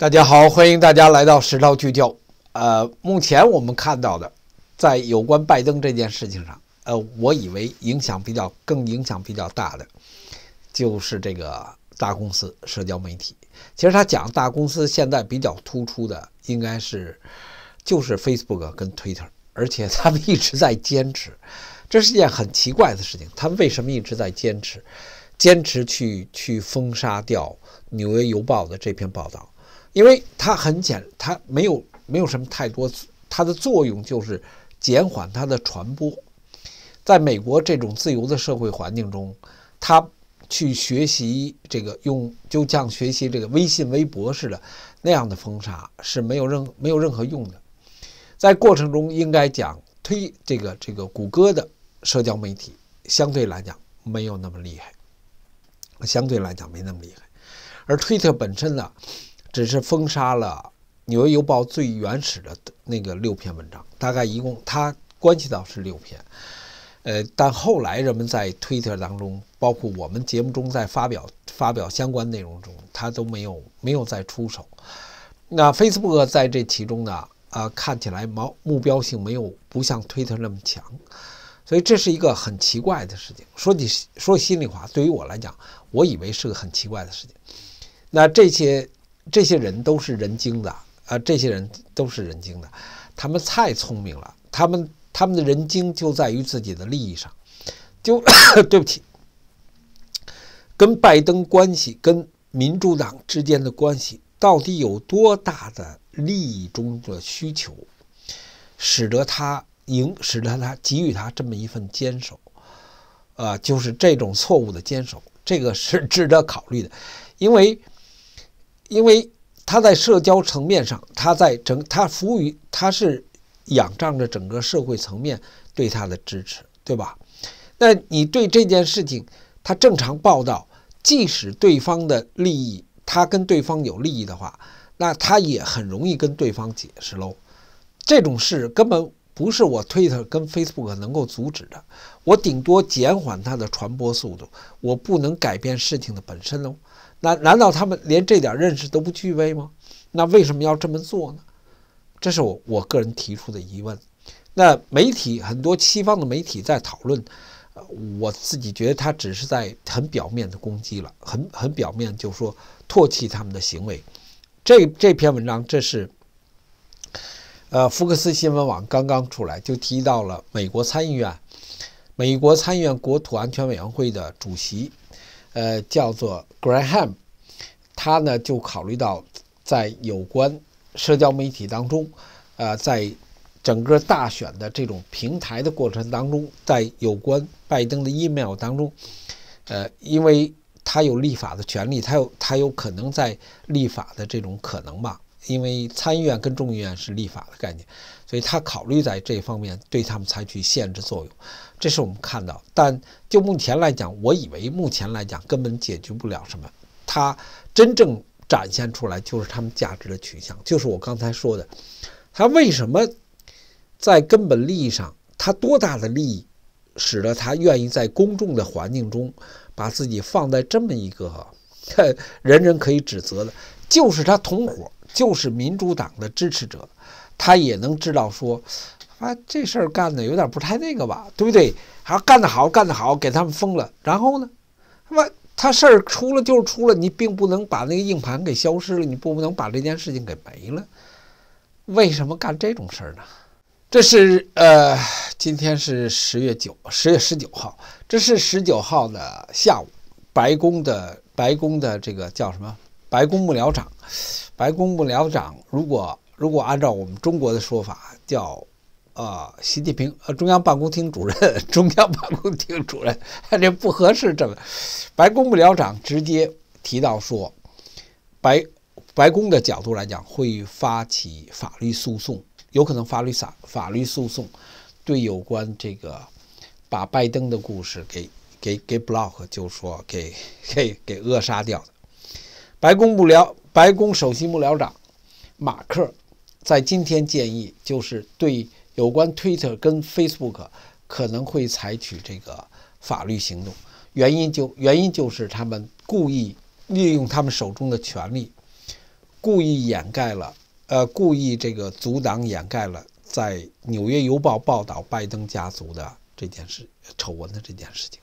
大家好，欢迎大家来到《时道聚焦》。呃，目前我们看到的，在有关拜登这件事情上，呃，我以为影响比较更影响比较大的，就是这个大公司社交媒体。其实他讲大公司现在比较突出的，应该是就是 Facebook 跟 Twitter，而且他们一直在坚持，这是件很奇怪的事情。他们为什么一直在坚持，坚持去去封杀掉《纽约邮报》的这篇报道？因为它很简，它没有没有什么太多，它的作用就是减缓它的传播。在美国这种自由的社会环境中，他去学习这个用，就像学习这个微信、微博似的那样的封杀是没有任没有任何用的。在过程中，应该讲推这个这个谷歌的社交媒体相对来讲没有那么厉害，相对来讲没那么厉害，而推特本身呢？只是封杀了《纽约邮报》最原始的那个六篇文章，大概一共，它关系到是六篇。呃，但后来人们在推特当中，包括我们节目中在发表发表相关内容中，他都没有没有再出手。那 Facebook 在这其中呢，呃，看起来毛目标性没有不像推特那么强，所以这是一个很奇怪的事情。说起说心里话，对于我来讲，我以为是个很奇怪的事情。那这些。这些人都是人精的，啊，这些人都是人精的，他们太聪明了，他们他们的人精就在于自己的利益上，就 对不起，跟拜登关系跟民主党之间的关系到底有多大的利益中的需求，使得他赢，使得他给予他这么一份坚守，啊，就是这种错误的坚守，这个是值得考虑的，因为。因为他在社交层面上，他在整他服务于他是仰仗着整个社会层面对他的支持，对吧？那你对这件事情，他正常报道，即使对方的利益他跟对方有利益的话，那他也很容易跟对方解释喽。这种事根本不是我 Twitter 跟 Facebook 能够阻止的，我顶多减缓它的传播速度，我不能改变事情的本身喽。难难道他们连这点认识都不具备吗？那为什么要这么做呢？这是我我个人提出的疑问。那媒体很多西方的媒体在讨论，我自己觉得他只是在很表面的攻击了，很很表面，就说唾弃他们的行为。这这篇文章，这是呃福克斯新闻网刚刚出来就提到了美国参议院、美国参议院国土安全委员会的主席。呃，叫做 Graham，他呢就考虑到在有关社交媒体当中，呃，在整个大选的这种平台的过程当中，在有关拜登的 email 当中，呃，因为他有立法的权利，他有他有可能在立法的这种可能吧。因为参议院跟众议院是立法的概念，所以他考虑在这方面对他们采取限制作用。这是我们看到，但就目前来讲，我以为目前来讲根本解决不了什么。他真正展现出来就是他们价值的取向，就是我刚才说的，他为什么在根本利益上，他多大的利益，使得他愿意在公众的环境中把自己放在这么一个 人人可以指责的，就是他同伙。就是民主党的支持者，他也能知道说，啊，这事儿干的有点不太那个吧，对不对？还干得好，干得好，给他们封了。然后呢，他妈他事儿出了就是出了，你并不能把那个硬盘给消失了，你不能把这件事情给没了。为什么干这种事儿呢？这是呃，今天是十月九，十月十九号，这是十九号的下午，白宫的白宫的这个叫什么？白宫幕僚长，白宫幕僚长，如果如果按照我们中国的说法，叫，呃，习近平，呃，中央办公厅主任，中央办公厅主任，这不合适。这么，白宫幕僚长直接提到说，白，白宫的角度来讲，会发起法律诉讼，有可能法律法法律诉讼，对有关这个，把拜登的故事给给给 block，就说给给给扼杀掉白宫幕僚。白宫首席幕僚长马克在今天建议，就是对有关 Twitter 跟 Facebook 可能会采取这个法律行动，原因就原因就是他们故意利用他们手中的权力，故意掩盖了呃，故意这个阻挡、掩盖了在《纽约邮报》报道拜登家族的这件事丑闻的这件事情。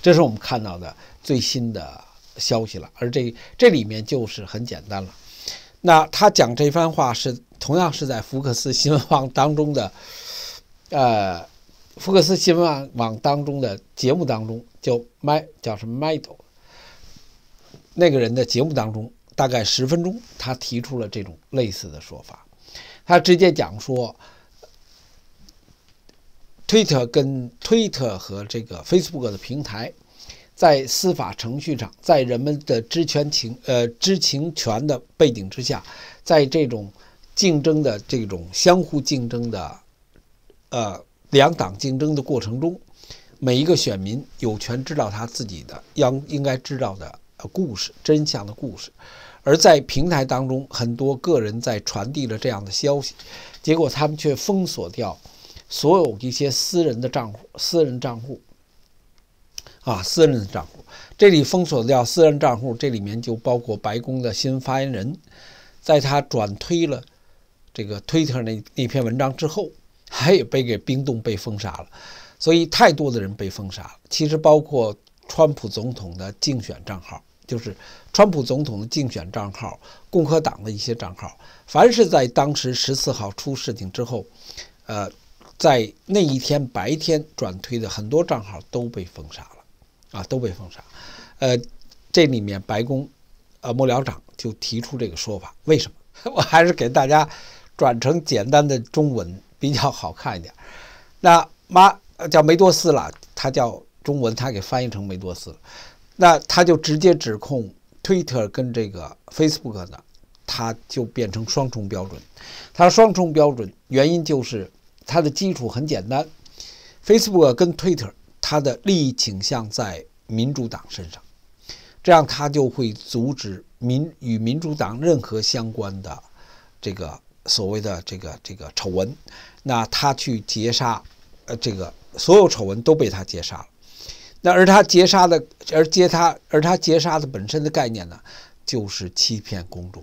这是我们看到的最新的。消息了，而这这里面就是很简单了。那他讲这番话是同样是在福克斯新闻网当中的，呃，福克斯新闻网当中的节目当中，叫麦叫什么麦朵那个人的节目当中，大概十分钟，他提出了这种类似的说法。他直接讲说推特跟推特和这个 Facebook 的平台。在司法程序上，在人们的知权情呃知情权的背景之下，在这种竞争的这种相互竞争的呃两党竞争的过程中，每一个选民有权知道他自己的应应该知道的故事真相的故事，而在平台当中，很多个人在传递了这样的消息，结果他们却封锁掉所有一些私人的账户私人账户。啊，私人的账户，这里封锁掉私人账户，这里面就包括白宫的新闻发言人，在他转推了这个 Twitter 那那篇文章之后，还也被给冰冻、被封杀了。所以太多的人被封杀了。其实包括川普总统的竞选账号，就是川普总统的竞选账号、共和党的一些账号，凡是在当时十四号出事情之后，呃，在那一天白天转推的很多账号都被封杀了。啊，都被封杀，呃，这里面白宫，呃，幕僚长就提出这个说法，为什么？我还是给大家转成简单的中文比较好看一点。那妈叫梅多斯了，他叫中文，他给翻译成梅多斯了。那他就直接指控 Twitter 跟这个 Facebook 呢，他就变成双重标准。他双重标准原因就是它的基础很简单，Facebook 跟 Twitter。他的利益倾向在民主党身上，这样他就会阻止民与民主党任何相关的这个所谓的这个这个丑闻。那他去截杀，呃，这个所有丑闻都被他截杀了。那而他截杀的，而截他，而他截杀的本身的概念呢，就是欺骗公众，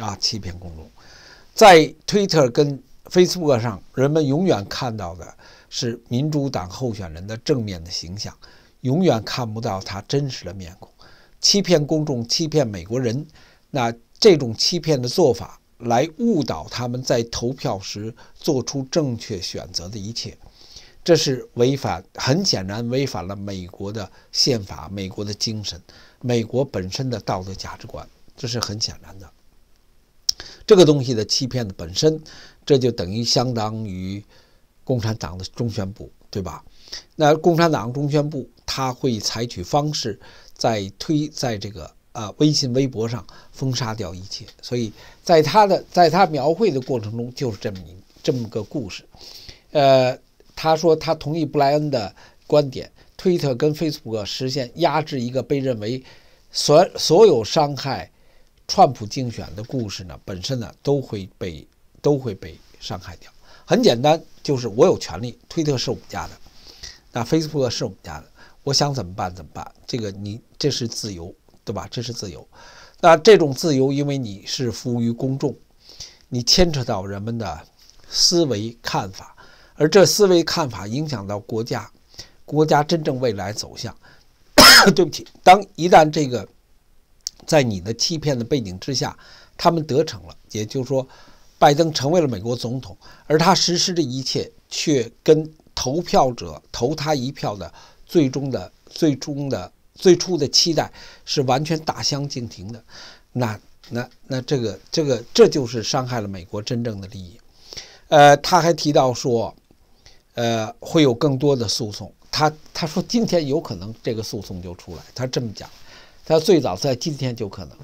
啊，欺骗公众。在 Twitter 跟 Facebook 上，人们永远看到的。是民主党候选人的正面的形象，永远看不到他真实的面孔，欺骗公众，欺骗美国人，那这种欺骗的做法来误导他们在投票时做出正确选择的一切，这是违反很显然违反了美国的宪法、美国的精神、美国本身的道德价值观，这是很显然的。这个东西的欺骗的本身，这就等于相当于。共产党的中宣部，对吧？那共产党中宣部他会采取方式，在推在这个呃微信、微博上封杀掉一切。所以在他的在他描绘的过程中，就是这么一这么个故事。呃，他说他同意布莱恩的观点，推特跟 Facebook 实现压制一个被认为所所有伤害川普竞选的故事呢，本身呢都会被都会被伤害掉。很简单。就是我有权利，推特是我们家的，那 Facebook 是我们家的，我想怎么办怎么办？这个你这是自由，对吧？这是自由。那这种自由，因为你是服务于公众，你牵扯到人们的思维看法，而这思维看法影响到国家，国家真正未来走向。对不起，当一旦这个在你的欺骗的背景之下，他们得逞了，也就是说。拜登成为了美国总统，而他实施的一切却跟投票者投他一票的最终的、最终的、最初的期待是完全大相径庭的。那、那、那这个、这个、这就是伤害了美国真正的利益。呃，他还提到说，呃，会有更多的诉讼。他他说今天有可能这个诉讼就出来。他这么讲，他最早在今天就可能。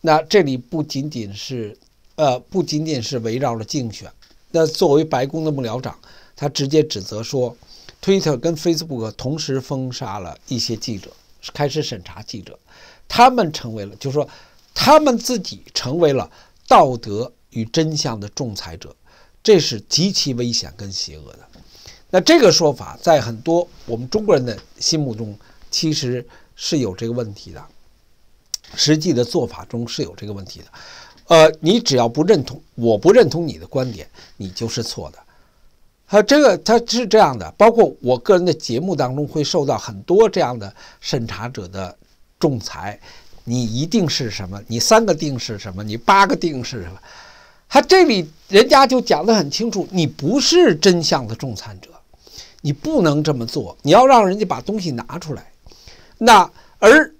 那这里不仅仅是。呃，不仅仅是围绕着竞选，那作为白宫的幕僚长，他直接指责说，Twitter 跟 Facebook 同时封杀了一些记者，开始审查记者，他们成为了，就是说，他们自己成为了道德与真相的仲裁者，这是极其危险跟邪恶的。那这个说法在很多我们中国人的心目中，其实是有这个问题的，实际的做法中是有这个问题的。呃，你只要不认同，我不认同你的观点，你就是错的。他这个他是这样的，包括我个人的节目当中会受到很多这样的审查者的仲裁。你一定是什么？你三个定是什么？你八个定是什么？他这里人家就讲得很清楚，你不是真相的仲裁者，你不能这么做，你要让人家把东西拿出来。那而。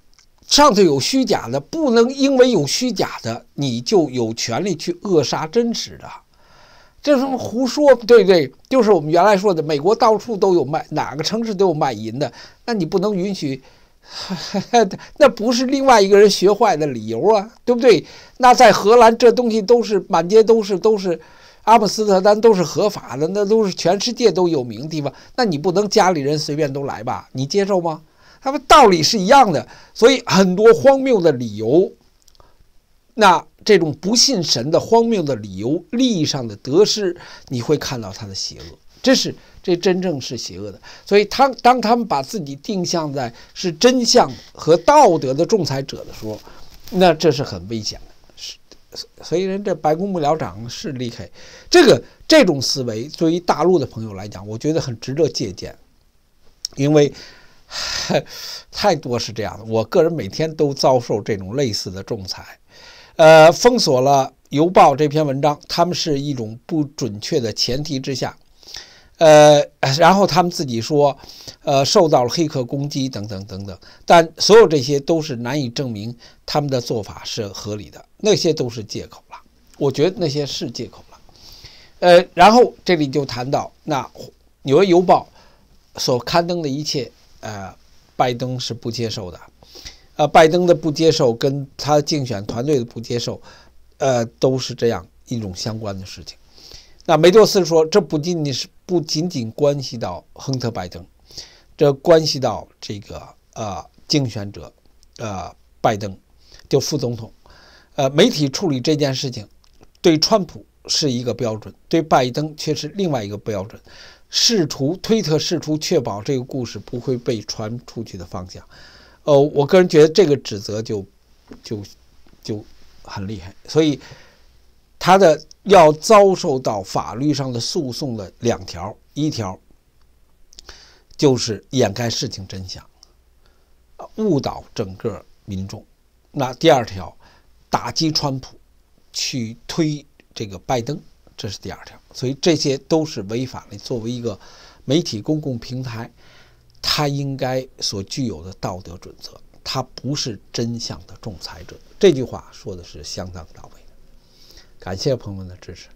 上头有虚假的，不能因为有虚假的，你就有权利去扼杀真实的，这他妈胡说，对不对？就是我们原来说的，美国到处都有卖，哪个城市都有卖淫的，那你不能允许？那不是另外一个人学坏的理由啊，对不对？那在荷兰，这东西都是满街都是，都是阿姆斯特丹都是合法的，那都是全世界都有名的地方，那你不能家里人随便都来吧？你接受吗？他们道理是一样的，所以很多荒谬的理由。那这种不信神的荒谬的理由，利益上的得失，你会看到他的邪恶。这是这真正是邪恶的。所以他当他们把自己定向在是真相和道德的仲裁者的时候，那这是很危险的。是所以人这白宫幕僚长是厉害。这个这种思维，对于大陆的朋友来讲，我觉得很值得借鉴，因为。太多是这样的，我个人每天都遭受这种类似的仲裁。呃，封锁了《邮报》这篇文章，他们是一种不准确的前提之下。呃，然后他们自己说，呃，受到了黑客攻击等等等等。但所有这些都是难以证明他们的做法是合理的，那些都是借口了。我觉得那些是借口了。呃，然后这里就谈到那《纽约邮报》所刊登的一切。呃，拜登是不接受的，呃，拜登的不接受跟他竞选团队的不接受，呃，都是这样一种相关的事情。那梅多斯说，这不仅仅是不仅仅关系到亨特·拜登，这关系到这个呃竞选者，呃，拜登就副总统，呃，媒体处理这件事情，对川普是一个标准，对拜登却是另外一个标准。试图推特试图确保这个故事不会被传出去的方向，呃，我个人觉得这个指责就，就，就，很厉害，所以，他的要遭受到法律上的诉讼的两条，一条，就是掩盖事情真相，误导整个民众，那第二条，打击川普，去推这个拜登。这是第二条，所以这些都是违反了作为一个媒体公共平台，它应该所具有的道德准则。它不是真相的仲裁者，这句话说的是相当到位的。感谢朋友们的支持。